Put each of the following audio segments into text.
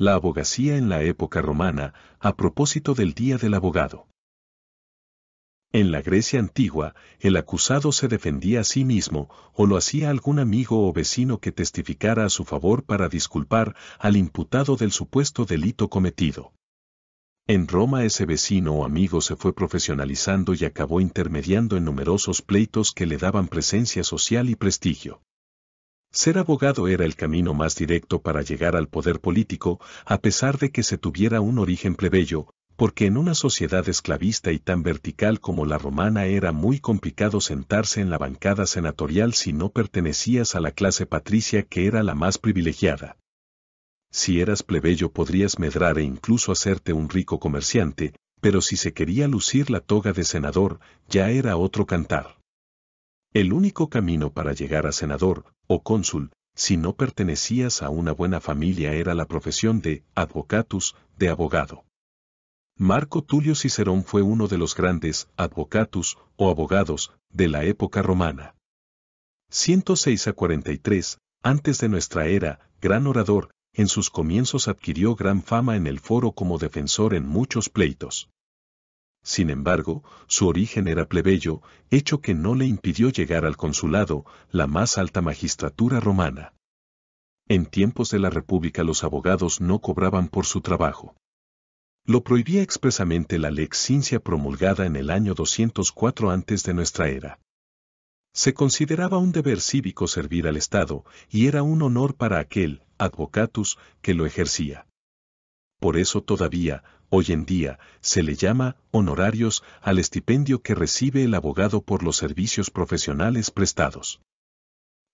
La abogacía en la época romana, a propósito del Día del Abogado. En la Grecia antigua, el acusado se defendía a sí mismo o lo hacía algún amigo o vecino que testificara a su favor para disculpar al imputado del supuesto delito cometido. En Roma ese vecino o amigo se fue profesionalizando y acabó intermediando en numerosos pleitos que le daban presencia social y prestigio. Ser abogado era el camino más directo para llegar al poder político, a pesar de que se tuviera un origen plebeyo, porque en una sociedad esclavista y tan vertical como la romana era muy complicado sentarse en la bancada senatorial si no pertenecías a la clase patricia que era la más privilegiada. Si eras plebeyo podrías medrar e incluso hacerte un rico comerciante, pero si se quería lucir la toga de senador, ya era otro cantar. El único camino para llegar a senador o cónsul, si no pertenecías a una buena familia, era la profesión de advocatus, de abogado. Marco Tulio Cicerón fue uno de los grandes advocatus o abogados de la época romana. 106 a 43, antes de nuestra era, gran orador, en sus comienzos adquirió gran fama en el foro como defensor en muchos pleitos. Sin embargo, su origen era plebeyo, hecho que no le impidió llegar al consulado, la más alta magistratura romana. En tiempos de la República los abogados no cobraban por su trabajo. Lo prohibía expresamente la lex cincia promulgada en el año 204 antes de nuestra era. Se consideraba un deber cívico servir al Estado, y era un honor para aquel, advocatus, que lo ejercía. Por eso todavía, Hoy en día, se le llama honorarios al estipendio que recibe el abogado por los servicios profesionales prestados.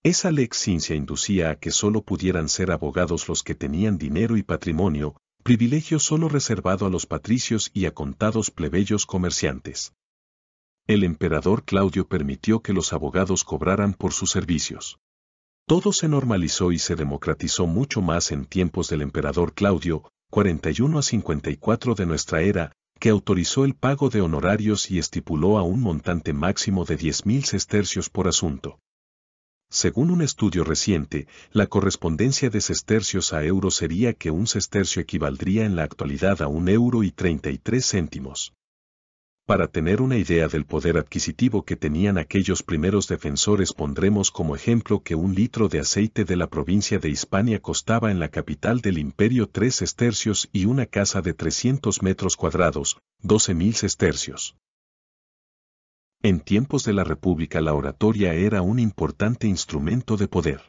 Esa lexincia inducía a que solo pudieran ser abogados los que tenían dinero y patrimonio, privilegio solo reservado a los patricios y a contados plebeyos comerciantes. El emperador Claudio permitió que los abogados cobraran por sus servicios. Todo se normalizó y se democratizó mucho más en tiempos del emperador Claudio, 41 a 54 de nuestra era, que autorizó el pago de honorarios y estipuló a un montante máximo de 10.000 sestercios por asunto. Según un estudio reciente, la correspondencia de sestercios a euros sería que un sestercio equivaldría en la actualidad a un euro y 33 céntimos. Para tener una idea del poder adquisitivo que tenían aquellos primeros defensores pondremos como ejemplo que un litro de aceite de la provincia de Hispania costaba en la capital del imperio tres estercios y una casa de 300 metros cuadrados, 12.000 sestercios. En tiempos de la República la oratoria era un importante instrumento de poder.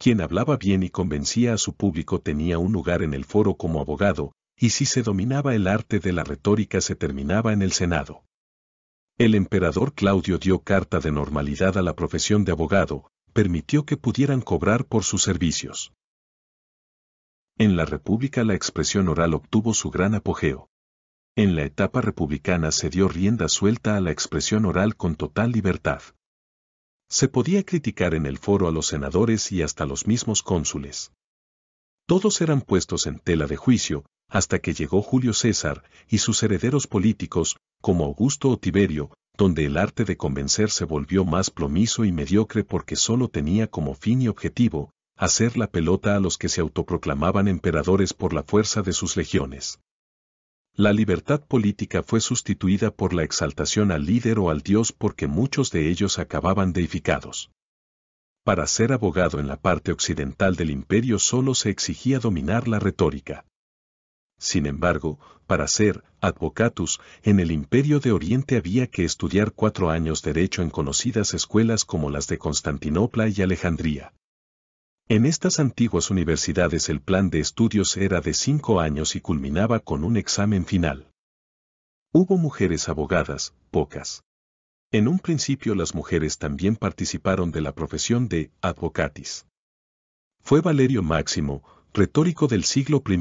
Quien hablaba bien y convencía a su público tenía un lugar en el foro como abogado, y si se dominaba el arte de la retórica se terminaba en el Senado. El emperador Claudio dio carta de normalidad a la profesión de abogado, permitió que pudieran cobrar por sus servicios. En la República la expresión oral obtuvo su gran apogeo. En la etapa republicana se dio rienda suelta a la expresión oral con total libertad. Se podía criticar en el foro a los senadores y hasta los mismos cónsules. Todos eran puestos en tela de juicio, hasta que llegó Julio César y sus herederos políticos, como Augusto o Tiberio, donde el arte de convencer se volvió más plomizo y mediocre porque solo tenía como fin y objetivo, hacer la pelota a los que se autoproclamaban emperadores por la fuerza de sus legiones. La libertad política fue sustituida por la exaltación al líder o al dios porque muchos de ellos acababan deificados. Para ser abogado en la parte occidental del imperio solo se exigía dominar la retórica. Sin embargo, para ser advocatus en el Imperio de Oriente había que estudiar cuatro años derecho en conocidas escuelas como las de Constantinopla y Alejandría. En estas antiguas universidades el plan de estudios era de cinco años y culminaba con un examen final. Hubo mujeres abogadas, pocas. En un principio las mujeres también participaron de la profesión de advocatis. Fue Valerio Máximo, retórico del siglo I,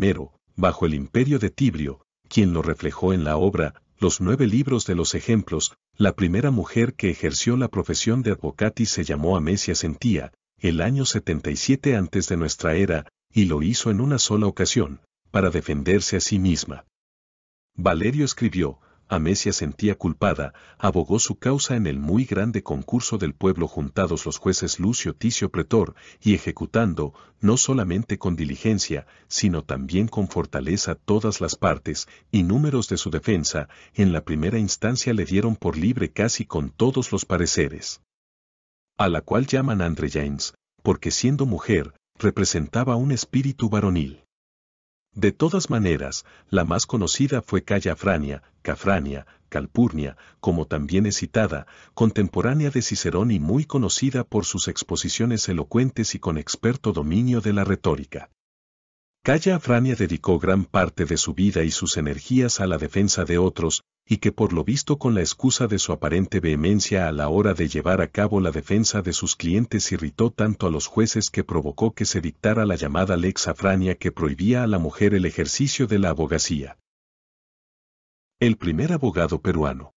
bajo el imperio de Tibrio, quien lo reflejó en la obra, Los nueve libros de los ejemplos, la primera mujer que ejerció la profesión de advocati se llamó Amesia Sentía, el año 77 antes de nuestra era, y lo hizo en una sola ocasión, para defenderse a sí misma. Valerio escribió, Amesia sentía culpada, abogó su causa en el muy grande concurso del pueblo juntados los jueces Lucio Ticio Pretor y ejecutando, no solamente con diligencia, sino también con fortaleza todas las partes y números de su defensa, en la primera instancia le dieron por libre casi con todos los pareceres. A la cual llaman Andre James, porque siendo mujer, representaba un espíritu varonil. De todas maneras, la más conocida fue Callafrania, Cafrania, Calpurnia, como también es citada, contemporánea de Cicerón y muy conocida por sus exposiciones elocuentes y con experto dominio de la retórica. Calla Afrania dedicó gran parte de su vida y sus energías a la defensa de otros, y que por lo visto con la excusa de su aparente vehemencia a la hora de llevar a cabo la defensa de sus clientes irritó tanto a los jueces que provocó que se dictara la llamada Lex Afrania que prohibía a la mujer el ejercicio de la abogacía. El primer abogado peruano.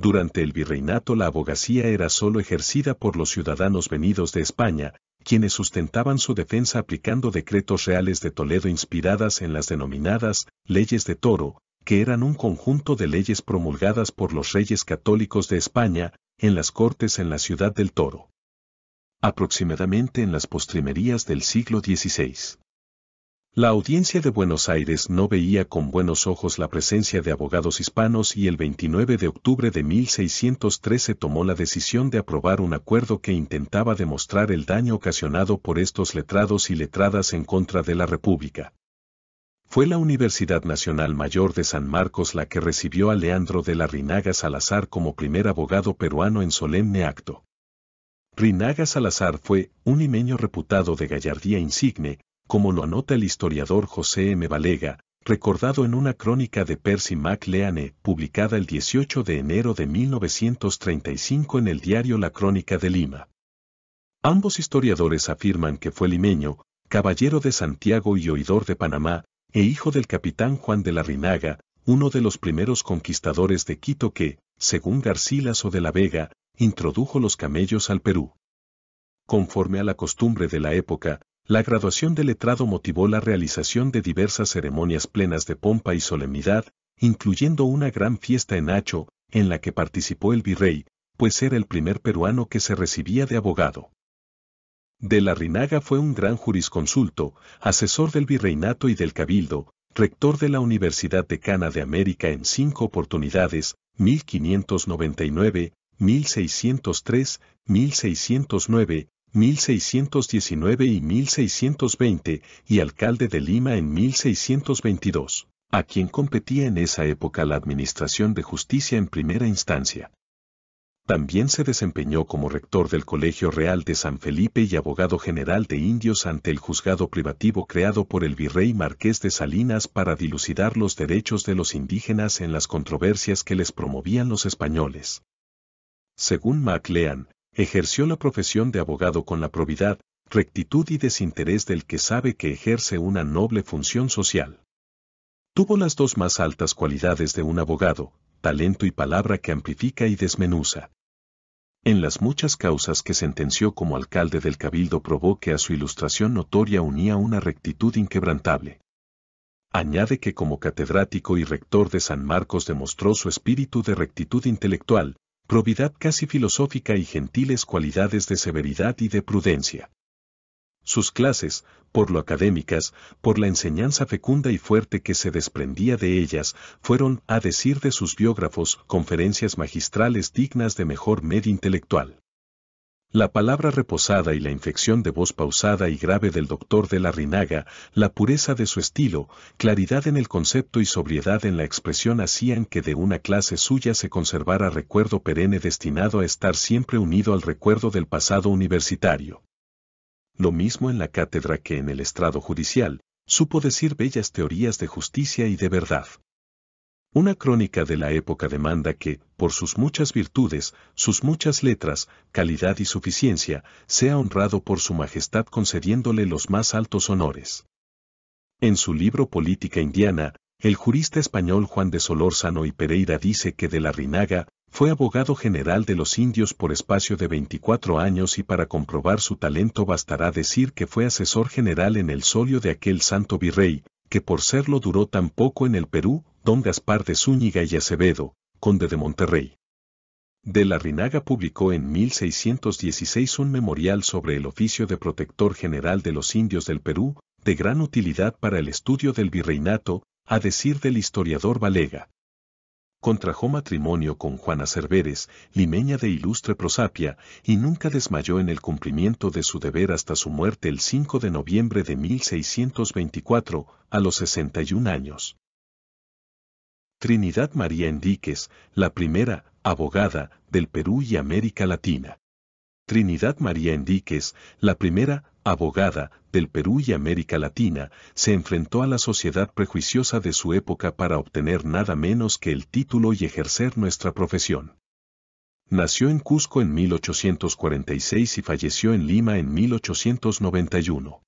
Durante el virreinato la abogacía era solo ejercida por los ciudadanos venidos de España, quienes sustentaban su defensa aplicando decretos reales de Toledo inspiradas en las denominadas leyes de Toro, que eran un conjunto de leyes promulgadas por los reyes católicos de España, en las cortes en la ciudad del Toro. Aproximadamente en las postrimerías del siglo XVI. La audiencia de Buenos Aires no veía con buenos ojos la presencia de abogados hispanos y el 29 de octubre de 1613 tomó la decisión de aprobar un acuerdo que intentaba demostrar el daño ocasionado por estos letrados y letradas en contra de la República. Fue la Universidad Nacional Mayor de San Marcos la que recibió a Leandro de la Rinaga Salazar como primer abogado peruano en solemne acto. Rinaga Salazar fue un limeño reputado de gallardía insigne, como lo anota el historiador José M. Valega, recordado en una crónica de Percy MacLeane, publicada el 18 de enero de 1935 en el diario La Crónica de Lima. Ambos historiadores afirman que fue limeño, caballero de Santiago y oidor de Panamá, e hijo del capitán Juan de la Rinaga, uno de los primeros conquistadores de Quito que, según Garcilaso de la Vega, introdujo los camellos al Perú. Conforme a la costumbre de la época, la graduación de letrado motivó la realización de diversas ceremonias plenas de pompa y solemnidad, incluyendo una gran fiesta en Acho, en la que participó el virrey, pues era el primer peruano que se recibía de abogado. De la Rinaga fue un gran jurisconsulto, asesor del virreinato y del cabildo, rector de la Universidad Cana de América en cinco oportunidades, 1599, 1603, 1609, 1619 y 1620, y alcalde de Lima en 1622, a quien competía en esa época la Administración de Justicia en primera instancia. También se desempeñó como rector del Colegio Real de San Felipe y abogado general de indios ante el juzgado privativo creado por el virrey Marqués de Salinas para dilucidar los derechos de los indígenas en las controversias que les promovían los españoles. Según MacLean, ejerció la profesión de abogado con la probidad, rectitud y desinterés del que sabe que ejerce una noble función social. Tuvo las dos más altas cualidades de un abogado, talento y palabra que amplifica y desmenuza. En las muchas causas que sentenció como alcalde del Cabildo probó que a su ilustración notoria unía una rectitud inquebrantable. Añade que como catedrático y rector de San Marcos demostró su espíritu de rectitud intelectual, probidad casi filosófica y gentiles cualidades de severidad y de prudencia. Sus clases, por lo académicas, por la enseñanza fecunda y fuerte que se desprendía de ellas, fueron, a decir de sus biógrafos, conferencias magistrales dignas de mejor medio intelectual la palabra reposada y la infección de voz pausada y grave del doctor de la Rinaga, la pureza de su estilo, claridad en el concepto y sobriedad en la expresión hacían que de una clase suya se conservara recuerdo perenne destinado a estar siempre unido al recuerdo del pasado universitario. Lo mismo en la cátedra que en el estrado judicial, supo decir bellas teorías de justicia y de verdad. Una crónica de la época demanda que, por sus muchas virtudes, sus muchas letras, calidad y suficiencia, sea honrado por su majestad concediéndole los más altos honores. En su libro Política Indiana, el jurista español Juan de Solórzano y Pereira dice que de la Rinaga fue abogado general de los indios por espacio de 24 años y para comprobar su talento bastará decir que fue asesor general en el solio de aquel santo virrey, que por serlo duró tan poco en el Perú don Gaspar de Zúñiga y Acevedo, conde de Monterrey. De la Rinaga publicó en 1616 un memorial sobre el oficio de protector general de los indios del Perú, de gran utilidad para el estudio del virreinato, a decir del historiador Valega. Contrajo matrimonio con Juana Cerveres, limeña de ilustre prosapia, y nunca desmayó en el cumplimiento de su deber hasta su muerte el 5 de noviembre de 1624, a los 61 años. Trinidad María Enríquez, la primera abogada del Perú y América Latina. Trinidad María Enríquez, la primera abogada del Perú y América Latina, se enfrentó a la sociedad prejuiciosa de su época para obtener nada menos que el título y ejercer nuestra profesión. Nació en Cusco en 1846 y falleció en Lima en 1891.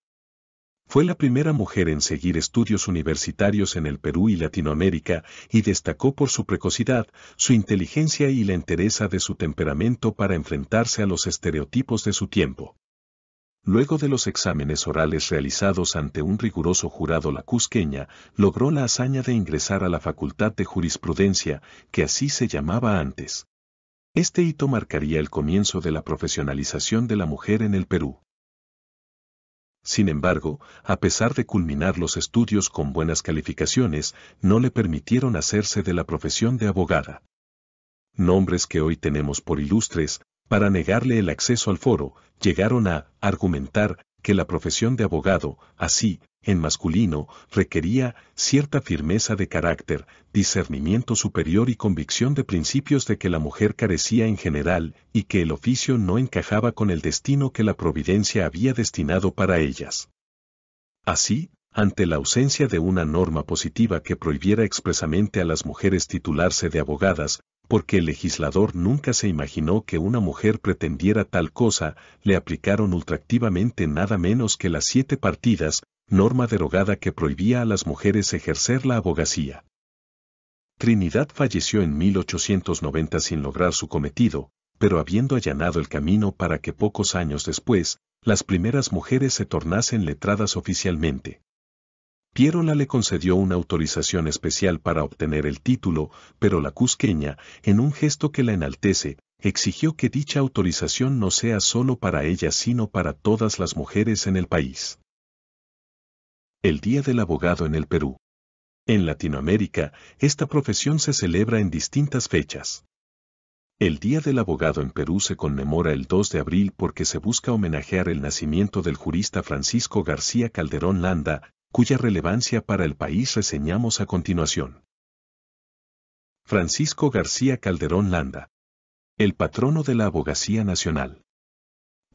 Fue la primera mujer en seguir estudios universitarios en el Perú y Latinoamérica y destacó por su precocidad, su inteligencia y la entereza de su temperamento para enfrentarse a los estereotipos de su tiempo. Luego de los exámenes orales realizados ante un riguroso jurado lacusqueña, logró la hazaña de ingresar a la Facultad de Jurisprudencia, que así se llamaba antes. Este hito marcaría el comienzo de la profesionalización de la mujer en el Perú. Sin embargo, a pesar de culminar los estudios con buenas calificaciones, no le permitieron hacerse de la profesión de abogada. Nombres que hoy tenemos por ilustres, para negarle el acceso al foro, llegaron a argumentar que la profesión de abogado, así en masculino, requería cierta firmeza de carácter, discernimiento superior y convicción de principios de que la mujer carecía en general y que el oficio no encajaba con el destino que la providencia había destinado para ellas. Así, ante la ausencia de una norma positiva que prohibiera expresamente a las mujeres titularse de abogadas, porque el legislador nunca se imaginó que una mujer pretendiera tal cosa, le aplicaron ultractivamente nada menos que las siete partidas, norma derogada que prohibía a las mujeres ejercer la abogacía. Trinidad falleció en 1890 sin lograr su cometido, pero habiendo allanado el camino para que pocos años después, las primeras mujeres se tornasen letradas oficialmente. Pierola le concedió una autorización especial para obtener el título, pero la cusqueña, en un gesto que la enaltece, exigió que dicha autorización no sea solo para ella sino para todas las mujeres en el país el Día del Abogado en el Perú. En Latinoamérica, esta profesión se celebra en distintas fechas. El Día del Abogado en Perú se conmemora el 2 de abril porque se busca homenajear el nacimiento del jurista Francisco García Calderón Landa, cuya relevancia para el país reseñamos a continuación. Francisco García Calderón Landa. El patrono de la Abogacía Nacional.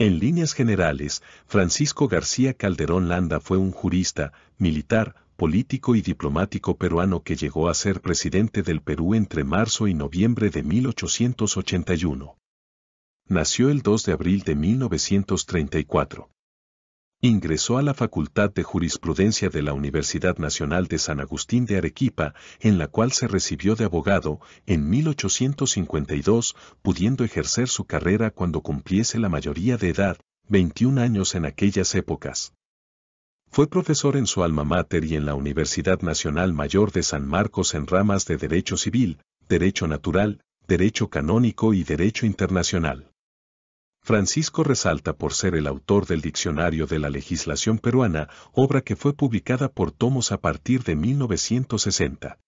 En líneas generales, Francisco García Calderón Landa fue un jurista, militar, político y diplomático peruano que llegó a ser presidente del Perú entre marzo y noviembre de 1881. Nació el 2 de abril de 1934 ingresó a la Facultad de Jurisprudencia de la Universidad Nacional de San Agustín de Arequipa, en la cual se recibió de abogado en 1852, pudiendo ejercer su carrera cuando cumpliese la mayoría de edad, 21 años en aquellas épocas. Fue profesor en su alma mater y en la Universidad Nacional Mayor de San Marcos en ramas de Derecho Civil, Derecho Natural, Derecho Canónico y Derecho Internacional. Francisco resalta por ser el autor del Diccionario de la Legislación Peruana, obra que fue publicada por Tomos a partir de 1960.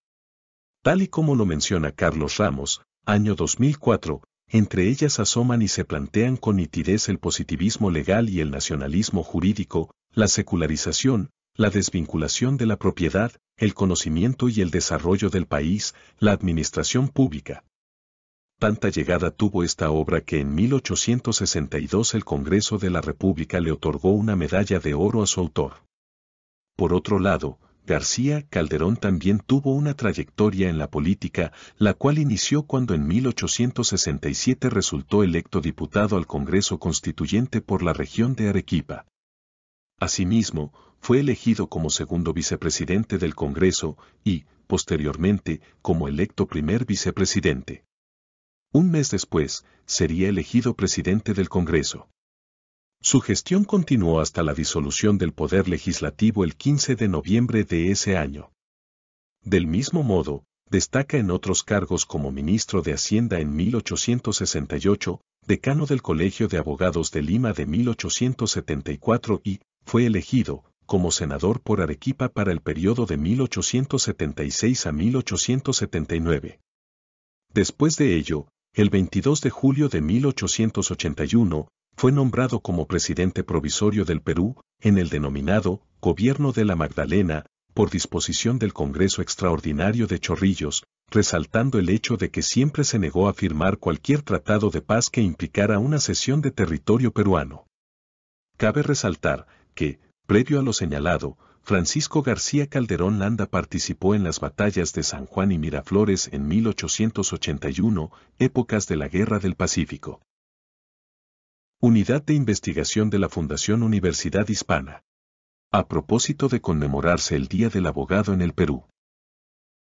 Tal y como lo menciona Carlos Ramos, año 2004, entre ellas asoman y se plantean con nitidez el positivismo legal y el nacionalismo jurídico, la secularización, la desvinculación de la propiedad, el conocimiento y el desarrollo del país, la administración pública, Tanta llegada tuvo esta obra que en 1862 el Congreso de la República le otorgó una medalla de oro a su autor. Por otro lado, García Calderón también tuvo una trayectoria en la política, la cual inició cuando en 1867 resultó electo diputado al Congreso Constituyente por la región de Arequipa. Asimismo, fue elegido como segundo vicepresidente del Congreso y, posteriormente, como electo primer vicepresidente un mes después, sería elegido presidente del Congreso. Su gestión continuó hasta la disolución del Poder Legislativo el 15 de noviembre de ese año. Del mismo modo, destaca en otros cargos como ministro de Hacienda en 1868, decano del Colegio de Abogados de Lima de 1874 y, fue elegido, como senador por Arequipa para el periodo de 1876 a 1879. Después de ello, el 22 de julio de 1881, fue nombrado como presidente provisorio del Perú, en el denominado Gobierno de la Magdalena, por disposición del Congreso Extraordinario de Chorrillos, resaltando el hecho de que siempre se negó a firmar cualquier tratado de paz que implicara una cesión de territorio peruano. Cabe resaltar que, previo a lo señalado, Francisco García Calderón Landa participó en las batallas de San Juan y Miraflores en 1881, épocas de la Guerra del Pacífico. Unidad de Investigación de la Fundación Universidad Hispana. A propósito de conmemorarse el Día del Abogado en el Perú.